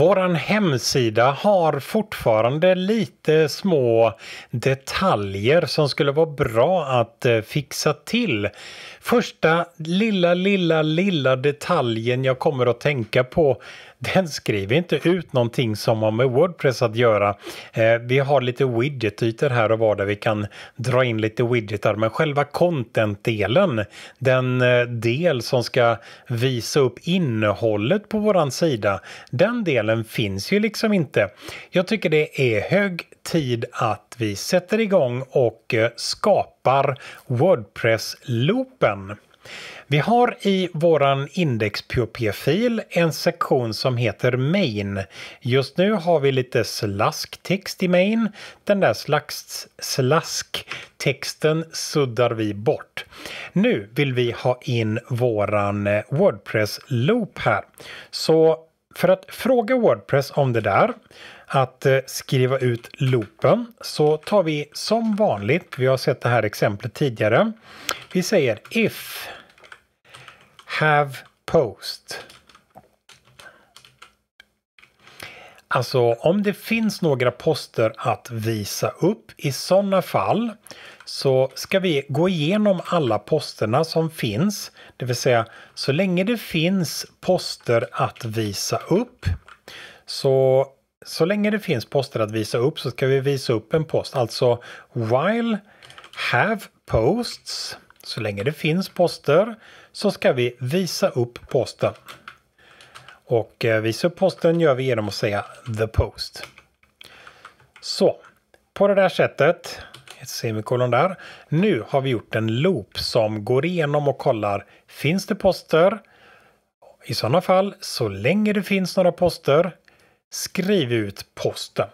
Våran hemsida har fortfarande lite små detaljer som skulle vara bra att eh, fixa till. Första lilla, lilla, lilla detaljen jag kommer att tänka på den skriver inte ut någonting som har med Wordpress att göra. Eh, vi har lite widget-ytor här och var där vi kan dra in lite widgetar, men själva content-delen, den eh, del som ska visa upp innehållet på våran sida, den delen finns ju liksom inte. Jag tycker det är hög tid att vi sätter igång och eh, skapar Wordpress-loopen. Vi har i våran index.php-fil en sektion som heter main. Just nu har vi lite slasktext i main. Den där slags slasktexten suddar vi bort. Nu vill vi ha in vår eh, Wordpress-loop här. Så för att fråga Wordpress om det där, att eh, skriva ut loopen, så tar vi som vanligt, vi har sett det här exemplet tidigare, vi säger if have post. Alltså om det finns några poster att visa upp i sådana fall så ska vi gå igenom alla posterna som finns. Det vill säga, så länge det finns poster att visa upp så, så länge det finns poster att visa upp så ska vi visa upp en post. Alltså while have posts, så länge det finns poster så ska vi visa upp posten. Och eh, visa upp posten gör vi genom att säga the post. Så, på det där sättet semikolon där. Nu har vi gjort en loop som går igenom och kollar finns det poster? I sådana fall, så länge det finns några poster, skriv ut posten.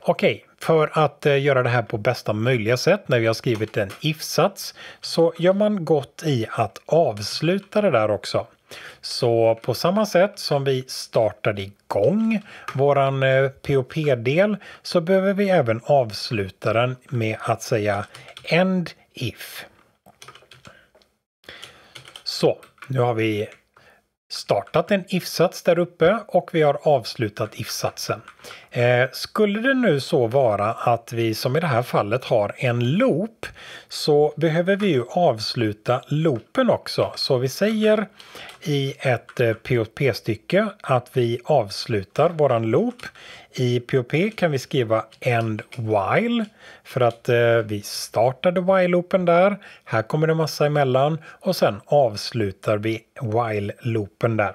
Okej, för att eh, göra det här på bästa möjliga sätt när vi har skrivit en if-sats så gör man gott i att avsluta det där också. Så på samma sätt som vi startade igång vår eh, POP-del så behöver vi även avsluta den med att säga end if. Så, nu har vi startat en if-sats där uppe och vi har avslutat if-satsen. Eh, skulle det nu så vara att vi som i det här fallet har en loop så behöver vi ju avsluta loopen också. Så vi säger i ett eh, POP-stycke att vi avslutar våran loop. I POP kan vi skriva end while för att eh, vi startade while-loopen där. Här kommer det massa emellan och sen avslutar vi while-loopen där.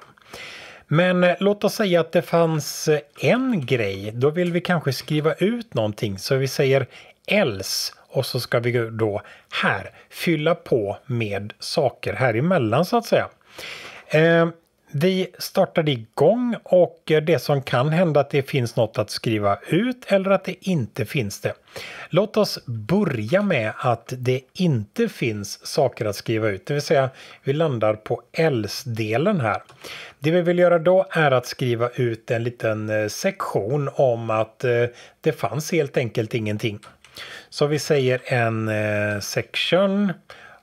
Men eh, låt oss säga att det fanns eh, en grej. Då vill vi kanske skriva ut någonting. Så vi säger ELS och så ska vi då här fylla på med saker här emellan så att säga. Eh, vi startade igång och det som kan hända att det finns något att skriva ut eller att det inte finns det. Låt oss börja med att det inte finns saker att skriva ut, det vill säga vi landar på ls delen här. Det vi vill göra då är att skriva ut en liten eh, sektion om att eh, det fanns helt enkelt ingenting. Så vi säger en eh, section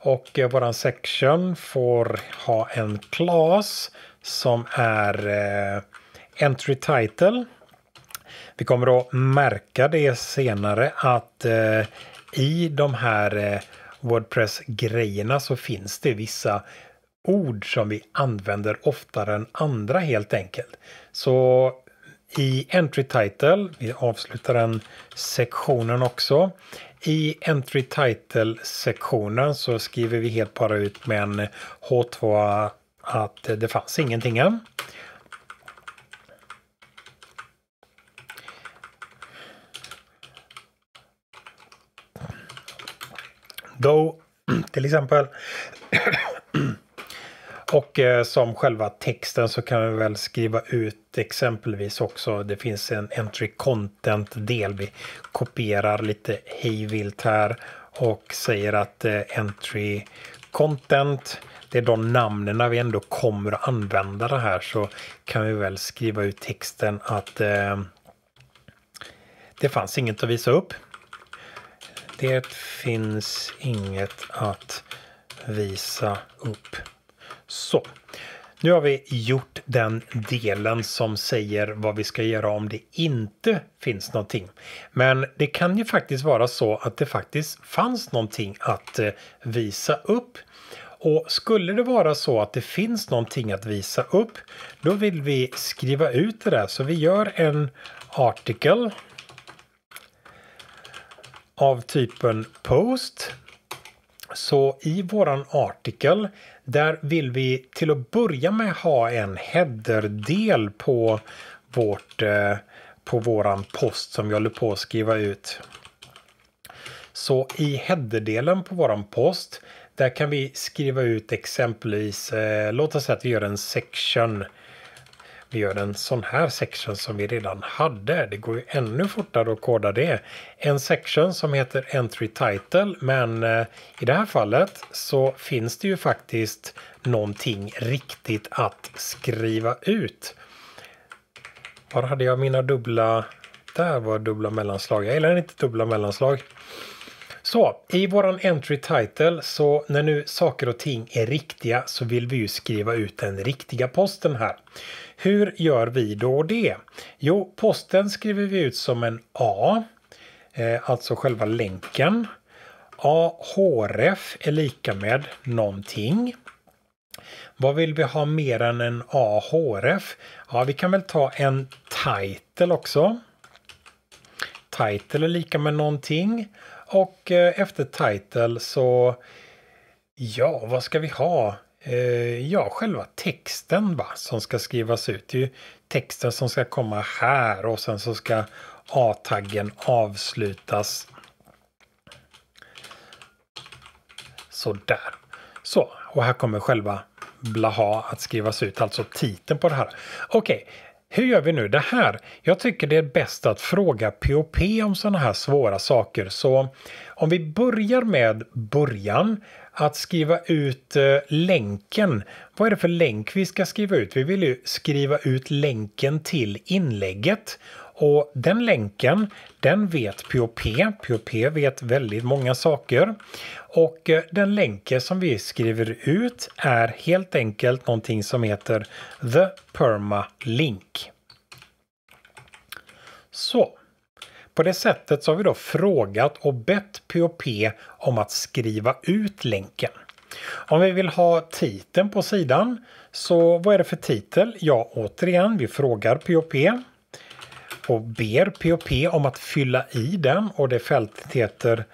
och våran section får ha en class som är eh, Entry Title. Vi kommer att märka det senare att eh, i de här eh, Wordpress-grejerna så finns det vissa ord som vi använder oftare än andra helt enkelt. Så i Entry Title, vi avslutar den sektionen också, i Entry Title-sektionen så skriver vi helt bara ut med en H2 att det fanns ingenting än. Då till exempel. Och eh, som själva texten så kan vi väl skriva ut exempelvis också. Det finns en entry content del. Vi kopierar lite hejvilt här och säger att eh, entry content det är de namnen vi ändå kommer att använda det här så kan vi väl skriva ut texten att eh, det fanns inget att visa upp. Det finns inget att visa upp. Så. Nu har vi gjort den delen som säger vad vi ska göra om det inte finns någonting. Men det kan ju faktiskt vara så att det faktiskt fanns någonting att eh, visa upp. Och skulle det vara så att det finns någonting att visa upp, då vill vi skriva ut det där. Så vi gör en artikel av typen post. Så i våran artikel, där vill vi till att börja med ha en headerdel på vårt eh, på våran post som vi håller på att skriva ut. Så i header-delen på våran post där kan vi skriva ut exempelvis, eh, låt oss säga att vi gör en section. Vi gör en sån här section som vi redan hade. Det går ju ännu fortare att koda det. En section som heter entry title, men eh, i det här fallet så finns det ju faktiskt någonting riktigt att skriva ut. Var hade jag mina dubbla? Där var dubbla mellanslag. Jag gillar inte dubbla mellanslag. Så, i vår entry title, så när nu saker och ting är riktiga så vill vi ju skriva ut den riktiga posten här. Hur gör vi då det? Jo, posten skriver vi ut som en A, eh, alltså själva länken. AHRF är lika med någonting. Vad vill vi ha mer än en AHRF? Ja, vi kan väl ta en title också. Title är lika med någonting och eh, efter title så, ja vad ska vi ha? Eh, ja, själva texten va, som ska skrivas ut. Det är ju texten som ska komma här och sen så ska A-taggen avslutas. Så där. Så, och här kommer själva blaha att skrivas ut, alltså titeln på det här. Okej, hur gör vi nu det här? Jag tycker det är bäst att fråga POP om sådana här svåra saker. Så om vi börjar med början, att skriva ut eh, länken. Vad är det för länk vi ska skriva ut? Vi vill ju skriva ut länken till inlägget. Och den länken, den vet POP. POP vet väldigt många saker. Och eh, den länken som vi skriver ut är helt enkelt någonting som heter the perma link. Så. På det sättet så har vi då frågat och bett POP om att skriva ut länken. Om vi vill ha titeln på sidan, så vad är det för titel? Ja, återigen, vi frågar POP och ber POP om att fylla i den och det fältet heter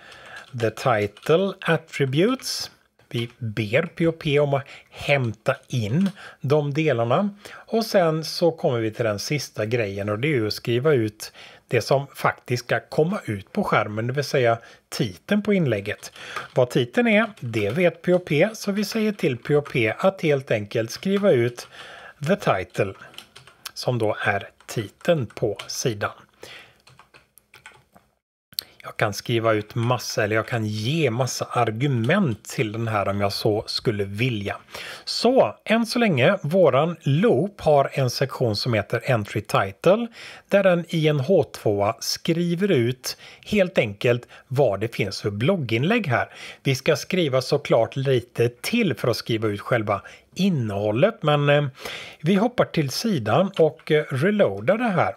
The Title Attributes. Vi ber POP om att hämta in de delarna och sen så kommer vi till den sista grejen och det är att skriva ut det som faktiskt ska komma ut på skärmen, det vill säga titeln på inlägget. Vad titeln är, det vet POP, så vi säger till POP att helt enkelt skriva ut the title som då är titeln på sidan. Jag kan skriva ut massa, eller jag kan ge massa argument till den här om jag så skulle vilja. Så än så länge, våran loop har en sektion som heter Entry Title där den i en H2 skriver ut helt enkelt vad det finns för blogginlägg här. Vi ska skriva såklart lite till för att skriva ut själva innehållet men eh, vi hoppar till sidan och eh, reloadar det här.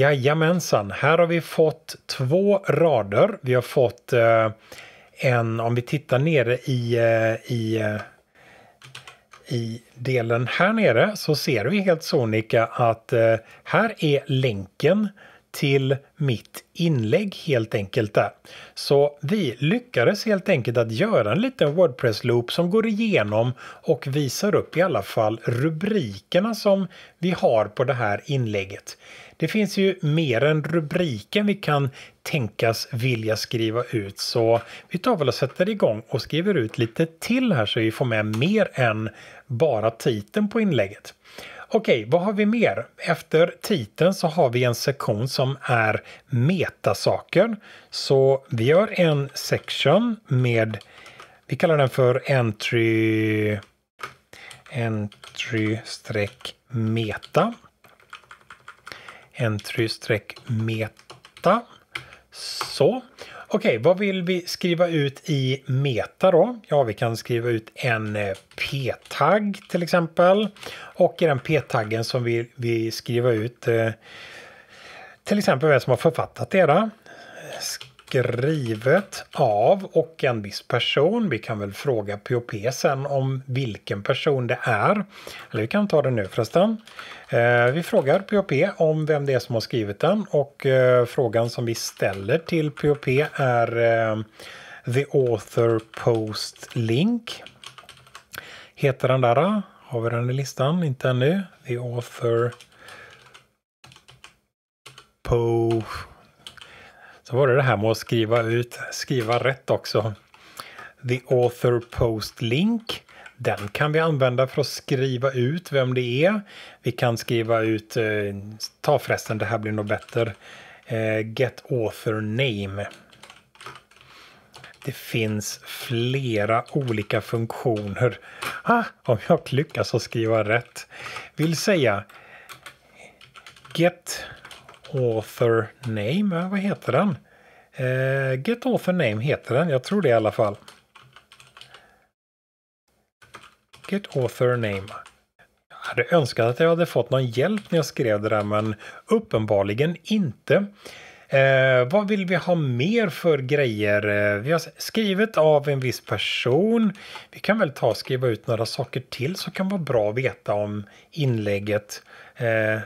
Jajamensan, här har vi fått två rader. Vi har fått eh, en, om vi tittar nere i, eh, i, eh, i delen här nere så ser vi helt sonika att eh, här är länken till mitt inlägg helt enkelt där. Så vi lyckades helt enkelt att göra en liten Wordpress-loop som går igenom och visar upp i alla fall rubrikerna som vi har på det här inlägget. Det finns ju mer än rubriken vi kan tänkas vilja skriva ut så vi tar väl och sätter igång och skriver ut lite till här så vi får med mer än bara titeln på inlägget. Okej, vad har vi mer? Efter titeln så har vi en sektion som är metasaker. Så vi gör en section med, vi kallar den för entry entry-meta entry-meta. Så. Okej, okay, vad vill vi skriva ut i meta då? Ja, vi kan skriva ut en eh, p-tagg till exempel. Och i den p-taggen som vi vill skriva ut eh, till exempel vem som har författat det. Då skrivet av och en viss person. Vi kan väl fråga POP sen om vilken person det är. Eller vi kan ta det nu förresten. Eh, vi frågar POP om vem det är som har skrivit den och eh, frågan som vi ställer till POP är eh, The Author Post Link. Heter den där? Har vi den i listan? Inte ännu. The Author Post så var det det här med att skriva ut, skriva rätt också. The author post link. Den kan vi använda för att skriva ut vem det är. Vi kan skriva ut, eh, ta förresten, det här blir nog bättre, eh, get author name. Det finns flera olika funktioner. Ah, om jag lyckas att skriva rätt. Vill säga get Author Name, vad heter den? Eh, Get Author Name heter den, jag tror det i alla fall. Get Author Name. Jag hade önskat att jag hade fått någon hjälp när jag skrev det där men uppenbarligen inte. Eh, vad vill vi ha mer för grejer? Eh, vi har skrivit av en viss person. Vi kan väl ta och skriva ut några saker till som kan vara bra att veta om inlägget. Eh,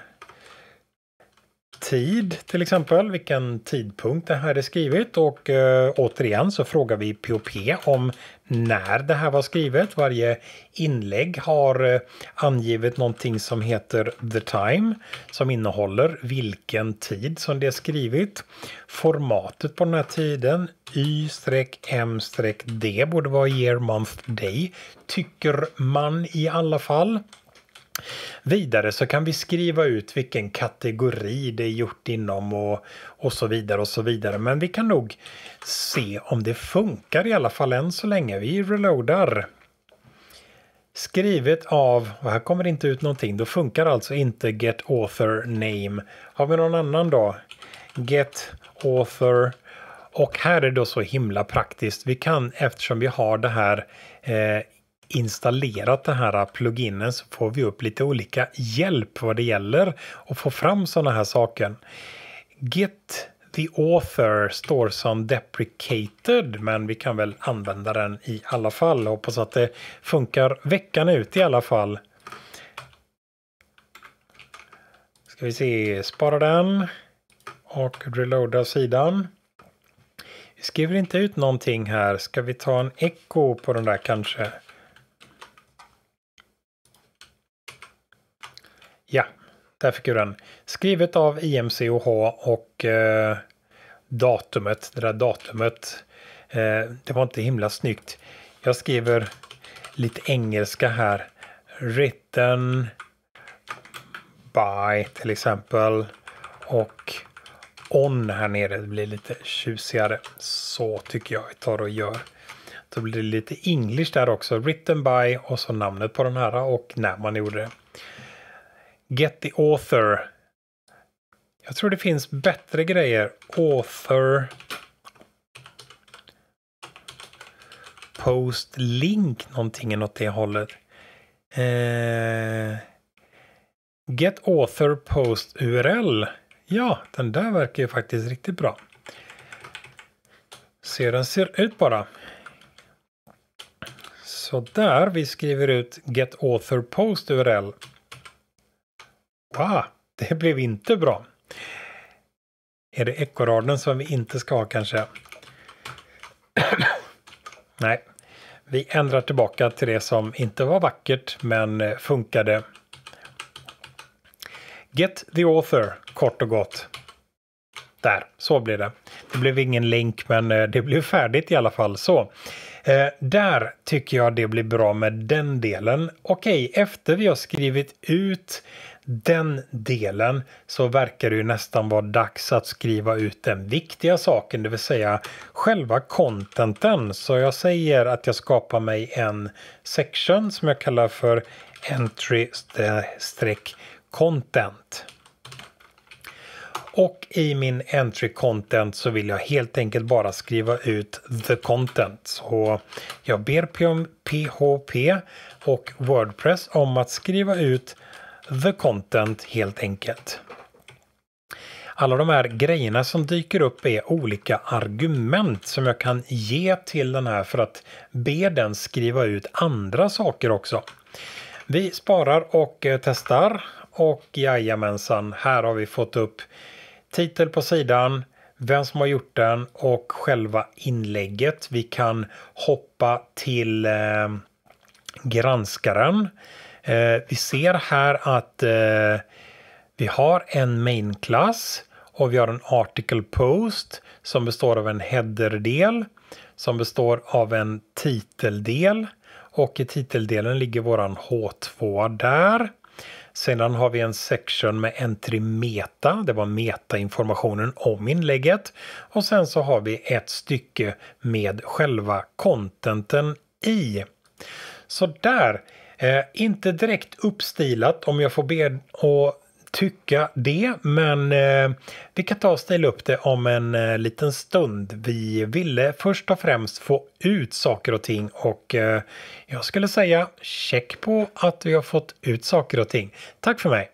tid till exempel, vilken tidpunkt det här är skrivet och eh, återigen så frågar vi POP om när det här var skrivet. Varje inlägg har eh, angivit någonting som heter the time som innehåller vilken tid som det är skrivet. Formatet på den här tiden Y-M-D borde vara year, month, day tycker man i alla fall. Vidare så kan vi skriva ut vilken kategori det är gjort inom och, och så vidare och så vidare. Men vi kan nog se om det funkar i alla fall än så länge. Vi reloadar. Skrivet av, och här kommer inte ut någonting, då funkar alltså inte get author name. Har vi någon annan då? Get author och här är det då så himla praktiskt. Vi kan eftersom vi har det här eh, installerat den här pluginen så får vi upp lite olika hjälp vad det gäller att få fram sådana här saker. Get the author står som deprecated men vi kan väl använda den i alla fall. Hoppas att det funkar veckan ut i alla fall. Ska vi se, spara den och reloada sidan. skriver inte ut någonting här. Ska vi ta en echo på den där kanske? Ja, där fick du den. Skrivet av IMCOH och eh, datumet, det där datumet, eh, det var inte himla snyggt. Jag skriver lite engelska här. Written by till exempel och on här nere. Det blir lite tjusigare. Så tycker jag. vi tar och gör. Då blir det lite English där också. Written by och så namnet på den här och när man gjorde det. Get the author. Jag tror det finns bättre grejer. Author. Post link någonting åt det hållet. Eh, get author post URL. Ja, den där verkar ju faktiskt riktigt bra. Se hur den ser ut bara. Så där, vi skriver ut Get Author Post URL. Pa, det blev inte bra. Är det ekoraden som vi inte ska ha kanske? Nej, vi ändrar tillbaka till det som inte var vackert men eh, funkade. Get the author, kort och gott. Där, så blev det. Det blev ingen länk, men eh, det blev färdigt i alla fall. Så. Eh, där tycker jag det blir bra med den delen. Okej, efter vi har skrivit ut den delen så verkar det ju nästan vara dags att skriva ut den viktiga saken, det vill säga själva contenten. Så jag säger att jag skapar mig en section som jag kallar för entry-content. Och i min entry content så vill jag helt enkelt bara skriva ut the content. Så jag ber PHP och Wordpress om att skriva ut the content helt enkelt. Alla de här grejerna som dyker upp är olika argument som jag kan ge till den här för att be den skriva ut andra saker också. Vi sparar och eh, testar och jajamensan, här har vi fått upp titel på sidan, vem som har gjort den och själva inlägget. Vi kan hoppa till eh, granskaren. Eh, vi ser här att eh, vi har en main-klass och vi har en article post som består av en header-del som består av en titeldel och i titeldelen ligger våran H2 där. Sedan har vi en section med entry meta, det var metainformationen om inlägget. Och sen så har vi ett stycke med själva contenten i. Så där Eh, inte direkt uppstilat om jag får be att tycka det, men eh, vi kan ta och ställa upp det om en eh, liten stund. Vi ville först och främst få ut saker och ting och eh, jag skulle säga check på att vi har fått ut saker och ting. Tack för mig!